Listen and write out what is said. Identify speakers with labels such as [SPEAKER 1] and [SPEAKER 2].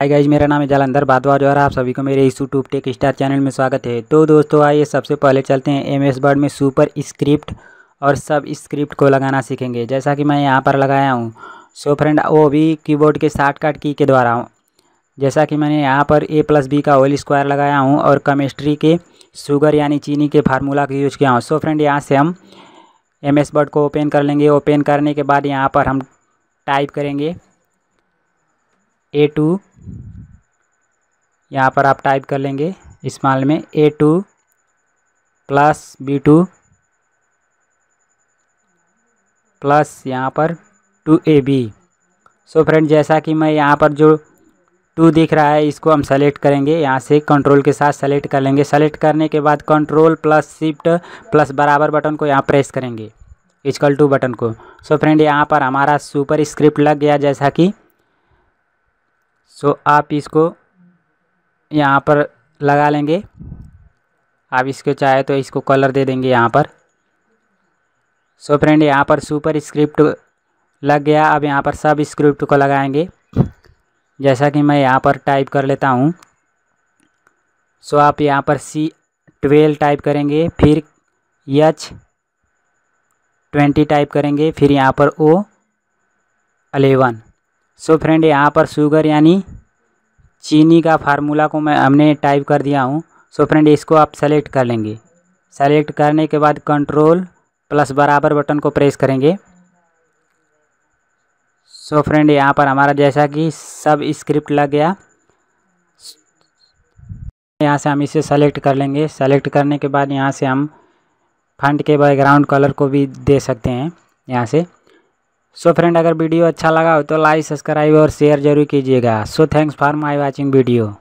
[SPEAKER 1] hi guys मेरा नाम है जालंधर भादवाज और आप सभी को मेरे इस यूट्यूब टेक स्टार चैनल में स्वागत है तो दोस्तों आइए सबसे पहले चलते हैं एम एस वर्ड में सुपर स्क्रिप्ट और सब स्क्रिप्ट को लगाना सीखेंगे जैसा कि मैं यहाँ पर लगाया हूँ सो फ्रेंड वो भी कीबोर्ड के शार्टकट की के द्वारा हूँ जैसा कि मैंने यहाँ पर ए प्लस बी का ऑयल स्क्वायर लगाया हूँ और केमिस्ट्री के शुगर यानी चीनी के फार्मूला का यूज़ किया हूँ सो फ्रेंड यहाँ से हम एम एस को ओपन कर लेंगे ओपन करने के बाद यहाँ पर हम टाइप करेंगे ए टू यहाँ पर आप टाइप कर लेंगे इस्माल में A two plus B two plus यहाँ पर two A B so friend जैसा कि मैं यहाँ पर जो टू दिख रहा है इसको हम सेलेक्ट करेंगे यहाँ से कंट्रोल के साथ सेलेक्ट कर लेंगे सेलेक्ट करने के बाद कंट्रोल प्लस शिफ्ट प्लस बराबर बटन को यहाँ प्रेस करेंगे इजकल टू बटन को सो फ्रेंड यहाँ पर हमारा सुपर स्क्रिप्ट लग गया जैसा कि सो आप इसको यहाँ पर लगा लेंगे आप इसको चाहे तो इसको कलर दे देंगे यहाँ पर सो फ्रेंड यहाँ पर सुपर स्क्रिप्ट लग गया अब यहाँ पर सब स्क्रिप्ट को लगाएंगे जैसा कि मैं यहाँ पर टाइप कर लेता हूँ सो आप यहाँ पर सी ट्वेल्व टाइप करेंगे फिर एच ट्वेंटी टाइप करेंगे फिर यहाँ पर ओ अलेवन सो फ्रेंड यहाँ पर शुगर यानी चीनी का फार्मूला को मैं हमने टाइप कर दिया हूँ सो फ्रेंड इसको आप सेलेक्ट कर लेंगे सेलेक्ट करने के बाद कंट्रोल प्लस बराबर बटन को प्रेस करेंगे सो फ्रेंड यहाँ पर हमारा जैसा कि सब स्क्रिप्ट लग गया यहाँ से हम इसे सेलेक्ट कर लेंगे सेलेक्ट करने के बाद यहाँ से हम फंड के बैकग्राउंड कलर को भी दे सकते हैं यहाँ से सो फ्रेंड अगर वीडियो अच्छा लगा हो तो लाइक सब्सक्राइब और शेयर जरूर कीजिएगा so thanks for my watching video